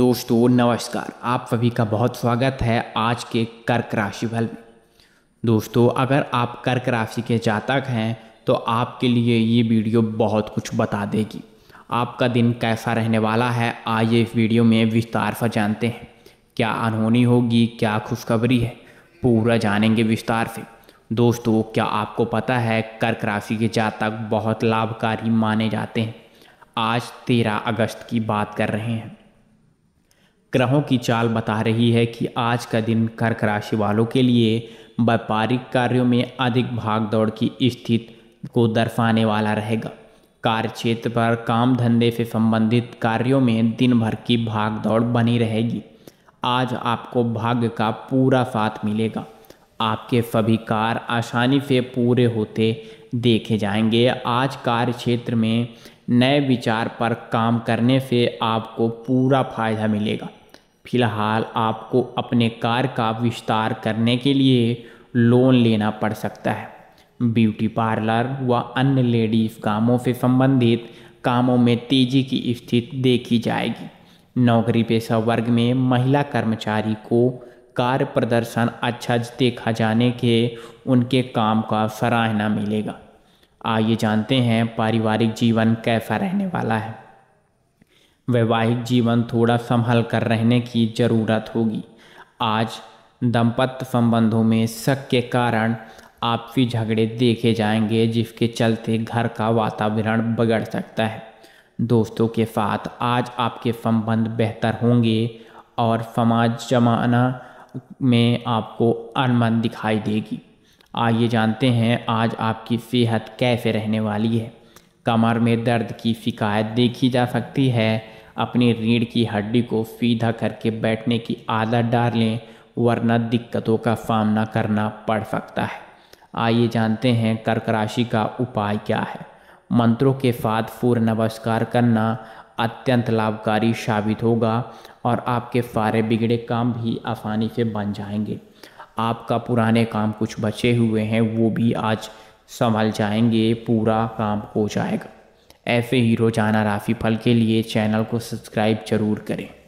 दोस्तों नमस्कार आप सभी का बहुत स्वागत है आज के कर्क राशिफल में दोस्तों अगर आप कर्क राशि के जातक हैं तो आपके लिए ये वीडियो बहुत कुछ बता देगी आपका दिन कैसा रहने वाला है आज इस वीडियो में विस्तार से जानते हैं क्या अनहोनी होगी क्या खुशखबरी है पूरा जानेंगे विस्तार से दोस्तों क्या आपको पता है कर्क राशि के जातक बहुत लाभकारी माने जाते हैं आज तेरह अगस्त की बात कर रहे हैं ग्रहों की चाल बता रही है कि आज का दिन कर्क राशि वालों के लिए व्यापारिक कार्यों में अधिक भाग दौड़ की स्थिति को दर्शाने वाला रहेगा कार्य क्षेत्र पर काम धंधे से संबंधित कार्यों में दिन भर की भाग दौड़ बनी रहेगी आज आपको भाग्य का पूरा साथ मिलेगा आपके सभी कार्य आसानी से पूरे होते देखे जाएंगे आज कार्य क्षेत्र में नए विचार पर काम करने से आपको पूरा फायदा मिलेगा फिलहाल आपको अपने कार का विस्तार करने के लिए लोन लेना पड़ सकता है ब्यूटी पार्लर व अन्य लेडीज कामों से संबंधित कामों में तेजी की स्थिति देखी जाएगी नौकरी पेशा वर्ग में महिला कर्मचारी को कार्य प्रदर्शन अच्छा देखा जाने के उनके काम का सराहना मिलेगा आइए जानते हैं पारिवारिक जीवन कैसा रहने वाला है वैवाहिक जीवन थोड़ा संभल कर रहने की ज़रूरत होगी आज दंपत्य संबंधों में शक के कारण आपसी झगड़े देखे जाएंगे जिसके चलते घर का वातावरण बिगड़ सकता है दोस्तों के साथ आज आपके संबंध बेहतर होंगे और समाज जमाना में आपको अनमन दिखाई देगी आइए जानते हैं आज आपकी सेहत कैसे रहने वाली है कमर में दर्द की शिकायत देखी जा सकती है अपनी रीढ़ की हड्डी को सीधा करके बैठने की आदत डाल लें वरना दिक्कतों का सामना करना पड़ सकता है आइए जानते हैं कर्क राशि का उपाय क्या है मंत्रों के साथ पूर्ण नमस्कार करना अत्यंत लाभकारी साबित होगा और आपके सारे बिगड़े काम भी आसानी से बन जाएंगे आपका पुराने काम कुछ बचे हुए हैं वो भी आज संभल जाएंगे पूरा काम हो जाएगा ऐसे ही रोजाना राशिफल के लिए चैनल को सब्सक्राइब जरूर करें